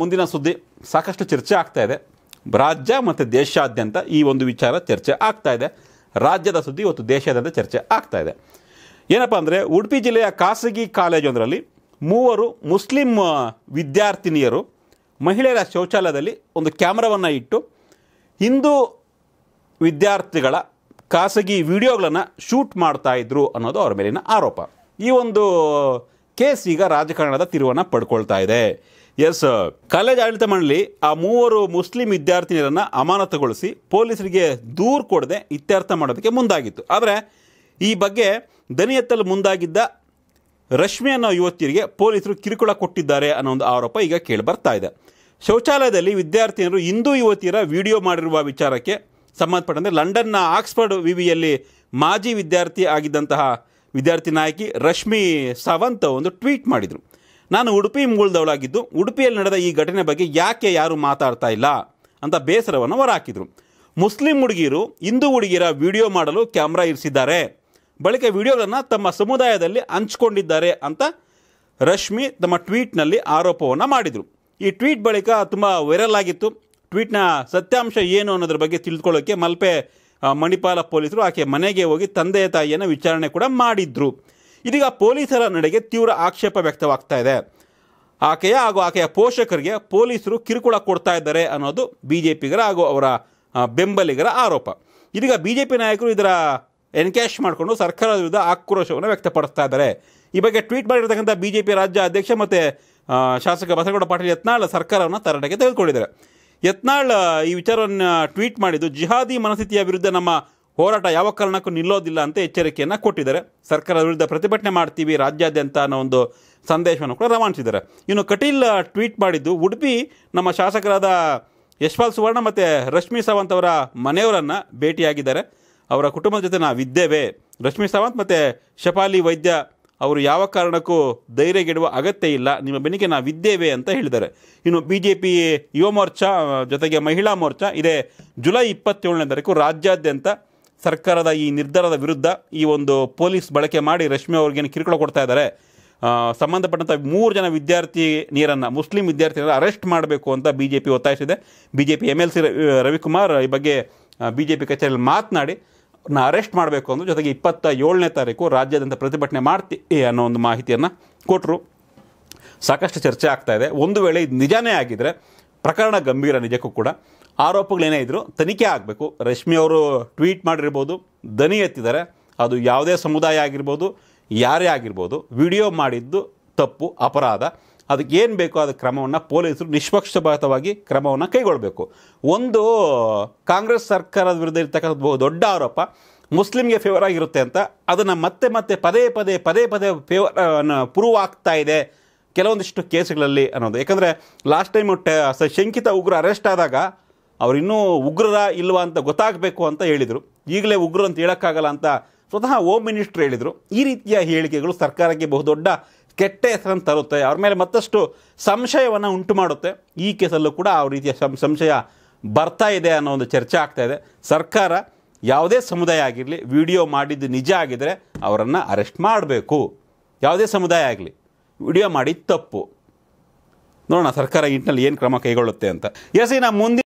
ಮುಂದಿನ ಸುದ್ದಿ ಸಾಕಷ್ಟು ಚರ್ಚೆ ಆಗ್ತಾ ಇದೆ ರಾಜ್ಯ ಮತ್ತು ದೇಶಾದ್ಯಂತ ಈ ಒಂದು ವಿಚಾರ ಚರ್ಚೆ ಆಗ್ತಾ ಇದೆ ರಾಜ್ಯದ ಸುದ್ದಿ ಇವತ್ತು ದೇಶಾದ್ಯಂತ ಚರ್ಚೆ ಆಗ್ತಾ ಇದೆ ಏನಪ್ಪ ಅಂದರೆ ಉಡುಪಿ ಜಿಲ್ಲೆಯ ಖಾಸಗಿ ಕಾಲೇಜೊಂದರಲ್ಲಿ ಮೂವರು ಮುಸ್ಲಿಂ ವಿದ್ಯಾರ್ಥಿನಿಯರು ಮಹಿಳೆಯರ ಶೌಚಾಲಯದಲ್ಲಿ ಒಂದು ಕ್ಯಾಮ್ರಾವನ್ನು ಇಟ್ಟು ಹಿಂದೂ ವಿದ್ಯಾರ್ಥಿಗಳ ಖಾಸಗಿ ವಿಡಿಯೋಗಳನ್ನು ಶೂಟ್ ಮಾಡ್ತಾ ಇದ್ರು ಅನ್ನೋದು ಅವರ ಮೇಲಿನ ಆರೋಪ ಈ ಒಂದು ಕೇಸ್ ಈಗ ರಾಜಕಾರಣದ ತಿರುವನ್ನು ಪಡ್ಕೊಳ್ತಾ ಇದೆ ಎಸ್ ಕಾಲೇಜ್ ಆಡಳಿತ ಮಂಡಳಿ ಆ ಮೂವರು ಮುಸ್ಲಿಂ ವಿದ್ಯಾರ್ಥಿನಿಯರನ್ನ ಅಮಾನತುಗೊಳಿಸಿ ಪೊಲೀಸರಿಗೆ ದೂರು ಕೊಡದೆ ಇತ್ಯರ್ಥ ಮಾಡೋದಕ್ಕೆ ಮುಂದಾಗಿತ್ತು ಆದರೆ ಈ ಬಗ್ಗೆ ದನಿ ಎತ್ತಲು ಮುಂದಾಗಿದ್ದ ರಶ್ಮಿ ಅನ್ನೋ ಯುವತಿಯರಿಗೆ ಪೊಲೀಸರು ಕಿರುಕುಳ ಕೊಟ್ಟಿದ್ದಾರೆ ಅನ್ನೋ ಒಂದು ಆರೋಪ ಈಗ ಕೇಳಿ ಬರ್ತಾ ಇದೆ ಶೌಚಾಲಯದಲ್ಲಿ ವಿದ್ಯಾರ್ಥಿನಿಯರು ಹಿಂದೂ ಯುವತಿಯರ ವಿಡಿಯೋ ಮಾಡಿರುವ ವಿಚಾರಕ್ಕೆ ಸಂಬಂಧಪಟ್ಟಂತೆ ಲಂಡನ್ನ ಆಕ್ಸ್ಫರ್ಡ್ ವಿವಿಯಲ್ಲಿ ಮಾಜಿ ವಿದ್ಯಾರ್ಥಿ ಆಗಿದ್ದಂತಹ ವಿದ್ಯಾರ್ಥಿ ನಾಯಕಿ ರಶ್ಮಿ ಸಾವಂತ್ ಒಂದು ಟ್ವೀಟ್ ಮಾಡಿದರು ನಾನು ಉಡುಪಿ ಮೂಲದವಳಾಗಿದ್ದು ಉಡುಪಿಯಲ್ಲಿ ನಡೆದ ಈ ಘಟನೆ ಬಗ್ಗೆ ಯಾಕೆ ಯಾರೂ ಮಾತಾಡ್ತಾ ಇಲ್ಲ ಅಂತ ಬೇಸರವನ್ನು ಹೊರಹಾಕಿದರು ಮುಸ್ಲಿಂ ಹುಡುಗಿಯರು ಹಿಂದೂ ಹುಡುಗಿಯರ ವಿಡಿಯೋ ಮಾಡಲು ಕ್ಯಾಮ್ರಾ ಇರಿಸಿದ್ದಾರೆ ಬಳಿಕ ವಿಡಿಯೋಗಳನ್ನು ತಮ್ಮ ಸಮುದಾಯದಲ್ಲಿ ಹಂಚ್ಕೊಂಡಿದ್ದಾರೆ ಅಂತ ರಶ್ಮಿ ತಮ್ಮ ಟ್ವೀಟ್ನಲ್ಲಿ ಆರೋಪವನ್ನು ಮಾಡಿದರು ಈ ಟ್ವೀಟ್ ಬಳಿಕ ತುಂಬ ವೈರಲ್ ಆಗಿತ್ತು ಟ್ವೀಟ್ನ ಸತ್ಯಾಂಶ ಏನು ಅನ್ನೋದ್ರ ಬಗ್ಗೆ ತಿಳ್ಕೊಳ್ಳೋಕ್ಕೆ ಮಲ್ಪೆ ಮಣಿಪಾಲ ಪೊಲೀಸರು ಆಕೆ ಮನೆಗೆ ಹೋಗಿ ತಂದೆ ತಾಯಿಯನ್ನು ವಿಚಾರಣೆ ಕೂಡ ಮಾಡಿದ್ರು ಇದೀಗ ಪೊಲೀಸರ ನಡೆಗೆ ತೀವ್ರ ಆಕ್ಷೇಪ ವ್ಯಕ್ತವಾಗ್ತಾ ಇದೆ ಆಕೆಯ ಹಾಗೂ ಆಕೆಯ ಪೋಷಕರಿಗೆ ಪೊಲೀಸರು ಕಿರುಕುಳ ಕೊಡ್ತಾ ಇದ್ದಾರೆ ಅನ್ನೋದು ಬಿ ಜೆ ಪಿಗರ ಹಾಗೂ ಅವರ ಬೆಂಬಲಿಗರ ಆರೋಪ ಇದೀಗ ಬಿ ಜೆ ಪಿ ನಾಯಕರು ಇದರ ಎನ್ಕ್ಯಾಶ್ ಮಾಡಿಕೊಂಡು ಸರ್ಕಾರದ ವಿರುದ್ಧ ಆಕ್ರೋಶವನ್ನು ವ್ಯಕ್ತಪಡಿಸ್ತಾ ಇದ್ದಾರೆ ಈ ಬಗ್ಗೆ ಟ್ವೀಟ್ ಮಾಡಿರ್ತಕ್ಕಂಥ ಬಿ ಜೆ ಪಿ ರಾಜ್ಯ ಅಧ್ಯಕ್ಷ ಮತ್ತು ಶಾಸಕ ಬಸಗೌಡ ಪಾಟೀಲ್ ಯತ್ನಾಳ್ ಸರ್ಕಾರವನ್ನು ತರಾಟೆಗೆ ತೆಗೆದುಕೊಂಡಿದ್ದಾರೆ ಯತ್ನಾಳ್ ಈ ವಿಚಾರವನ್ನು ಟ್ವೀಟ್ ಮಾಡಿದ್ದು ಜಿಹಾದಿ ಮನಸ್ಥಿತಿಯ ವಿರುದ್ಧ ನಮ್ಮ ಹೋರಾಟ ಯಾವ ಕಾರಣಕ್ಕೂ ನಿಲ್ಲೋದಿಲ್ಲ ಅಂತ ಎಚ್ಚರಿಕೆಯನ್ನು ಕೊಟ್ಟಿದ್ದಾರೆ ಸರ್ಕಾರದ ವಿರುದ್ಧ ಪ್ರತಿಭಟನೆ ಮಾಡ್ತೀವಿ ರಾಜ್ಯಾದ್ಯಂತ ಅನ್ನೋ ಒಂದು ಸಂದೇಶವನ್ನು ಕೂಡ ರವಾನಿಸಿದ್ದಾರೆ ಇನ್ನು ಕಟೀಲ್ ಟ್ವೀಟ್ ಮಾಡಿದ್ದು ಉಡುಪಿ ನಮ್ಮ ಶಾಸಕರಾದ ಯಶ್ಪಾಲ್ ಸುವರ್ಣ ಮತ್ತು ರಶ್ಮಿ ಸಾವಂತ್ ಅವರ ಮನೆಯವರನ್ನು ಭೇಟಿಯಾಗಿದ್ದಾರೆ ಅವರ ಕುಟುಂಬದ ಜೊತೆ ಇದ್ದೇವೆ ರಶ್ಮಿ ಸಾವಂತ್ ಮತ್ತು ಶಪಾಲಿ ವೈದ್ಯ ಅವರು ಯಾವ ಕಾರಣಕ್ಕೂ ಧೈರ್ಯಗೆಡುವ ಅಗತ್ಯ ಇಲ್ಲ ನಿಮ್ಮ ಬೆನ್ನಿಗೆ ಇದ್ದೇವೆ ಅಂತ ಹೇಳಿದ್ದಾರೆ ಇನ್ನು ಬಿ ಜೆ ಪಿ ಯುವ ಮೋರ್ಚಾ ಜೊತೆಗೆ ಮಹಿಳಾ ಮೋರ್ಚಾ ಇದೇ ಜುಲೈ ಇಪ್ಪತ್ತೇಳನೇ ತಾರೀಕು ರಾಜ್ಯಾದ್ಯಂತ ಸರ್ಕಾರದ ಈ ನಿರ್ಧಾರದ ವಿರುದ್ಧ ಈ ಒಂದು ಪೊಲೀಸ್ ಬಳಕೆ ಮಾಡಿ ರಶ್ಮಿ ಅವ್ರಿಗೇನು ಕಿರುಕುಳ ಕೊಡ್ತಾ ಇದ್ದಾರೆ ಸಂಬಂಧಪಟ್ಟಂಥ ಮೂರು ಜನ ವಿದ್ಯಾರ್ಥಿ ನೀರನ್ನು ಮುಸ್ಲಿಂ ವಿದ್ಯಾರ್ಥಿಗಳನ್ನು ಅರೆಸ್ಟ್ ಮಾಡಬೇಕು ಅಂತ ಬಿ ಜೆ ಪಿ ಒತ್ತಾಯಿಸಿದೆ B J P M L C Ravikumar ಈ ಬಗ್ಗೆ ಬಿ ಜೆ ಪಿ ಕಚೇರಿಯಲ್ಲಿ ಮಾತನಾಡಿ ನ ಅರೆಸ್ಟ್ ಮಾಡಬೇಕು ಅಂದರೆ ಜೊತೆಗೆ ಇಪ್ಪತ್ತ ಏಳನೇ ತಾರೀಕು ರಾಜ್ಯಾದ್ಯಂತ ಪ್ರತಿಭಟನೆ ಮಾಡ್ತಿ ಅನ್ನೋ ಒಂದು ಮಾಹಿತಿಯನ್ನು ಕೊಟ್ಟರು ಸಾಕಷ್ಟು ಚರ್ಚೆ ಆಗ್ತಾ ಇದೆ ಒಂದು ವೇಳೆ ಇದು ನಿಜಾನೇ ಆಗಿದ್ದರೆ ಪ್ರಕರಣ ಗಂಭೀರ ನಿಜಕ್ಕೂ ಕೂಡ ಆರೋಪಗಳೇನೇ ಇದ್ದರೂ ತನಿಖೆ ಆಗಬೇಕು ರಶ್ಮಿ ಅವರು ಟ್ವೀಟ್ ಮಾಡಿರ್ಬೋದು ದನಿ ಎತ್ತಿದ್ದಾರೆ ಅದು ಯಾವುದೇ ಸಮುದಾಯ ಆಗಿರ್ಬೋದು ಯಾರೇ ಆಗಿರ್ಬೋದು ವಿಡಿಯೋ ಮಾಡಿದ್ದು ತಪ್ಪು ಅಪರಾಧ ಅದಕ್ಕೆ ಏನು ಬೇಕೋ ಅದು ಕ್ರಮವನ್ನು ಪೊಲೀಸರು ನಿಷ್ಪಕ್ಷಪಾತವಾಗಿ ಕ್ರಮವನ್ನು ಕೈಗೊಳ್ಳಬೇಕು ಒಂದು ಕಾಂಗ್ರೆಸ್ ಸರ್ಕಾರದ ವಿರುದ್ಧ ಇರತಕ್ಕಂಥ ಬಹು ದೊಡ್ಡ ಆರೋಪ ಮುಸ್ಲಿಮ್ಗೆ ಫೇವರ್ ಆಗಿರುತ್ತೆ ಅಂತ ಅದನ್ನು ಮತ್ತೆ ಮತ್ತೆ ಪದೇ ಪದೇ ಪದೇ ಪದೇ ಫೇವರ್ ಪ್ರೂವ್ ಆಗ್ತಾ ಇದೆ ಕೆಲವೊಂದಿಷ್ಟು ಕೇಸ್ಗಳಲ್ಲಿ ಅನ್ನೋದು ಯಾಕಂದರೆ ಲಾಸ್ಟ್ ಟೈಮು ಶಂಕಿತ ಉಗ್ರ ಅರೆಸ್ಟ್ ಆದಾಗ ಅವರಿನ್ನೂ ಉಗ್ರರ ಇಲ್ವಾ ಅಂತ ಗೊತ್ತಾಗಬೇಕು ಅಂತ ಹೇಳಿದರು ಈಗಲೇ ಉಗ್ರ ಅಂತ ಹೇಳೋಕ್ಕಾಗಲ್ಲ ಅಂತ ಸ್ವತಃ ಹೋಮ್ ಮಿನಿಸ್ಟ್ರ್ ಹೇಳಿದರು ಈ ರೀತಿಯ ಹೇಳಿಕೆಗಳು ಸರ್ಕಾರಕ್ಕೆ ಬಹುದೊಡ್ಡ ಕೆಟ್ಟ ಹೆಸರನ್ನು ತರುತ್ತೆ ಅವ್ರ ಮೇಲೆ ಮತ್ತಷ್ಟು ಸಂಶಯವನ್ನು ಉಂಟು ಮಾಡುತ್ತೆ ಈ ಕೇಸಲ್ಲೂ ಕೂಡ ಆ ರೀತಿಯ ಸಂಶಯ ಬರ್ತಾ ಇದೆ ಅನ್ನೋ ಒಂದು ಚರ್ಚೆ ಆಗ್ತಾ ಇದೆ ಸರ್ಕಾರ ಯಾವುದೇ ಸಮುದಾಯ ಆಗಿರಲಿ ವಿಡಿಯೋ ಮಾಡಿದ್ದು ನಿಜ ಆಗಿದರೆ ಅವರನ್ನು ಅರೆಸ್ಟ್ ಮಾಡಬೇಕು ಯಾವುದೇ ಸಮುದಾಯ ಆಗಲಿ ವಿಡಿಯೋ ಮಾಡಿದ್ದು ತಪ್ಪು ನೋಡೋಣ ಸರ್ಕಾರ ಈ ಏನು ಕ್ರಮ ಕೈಗೊಳ್ಳುತ್ತೆ ಅಂತ ಎಸ್ ಇನ್ನು ಮುಂದಿನ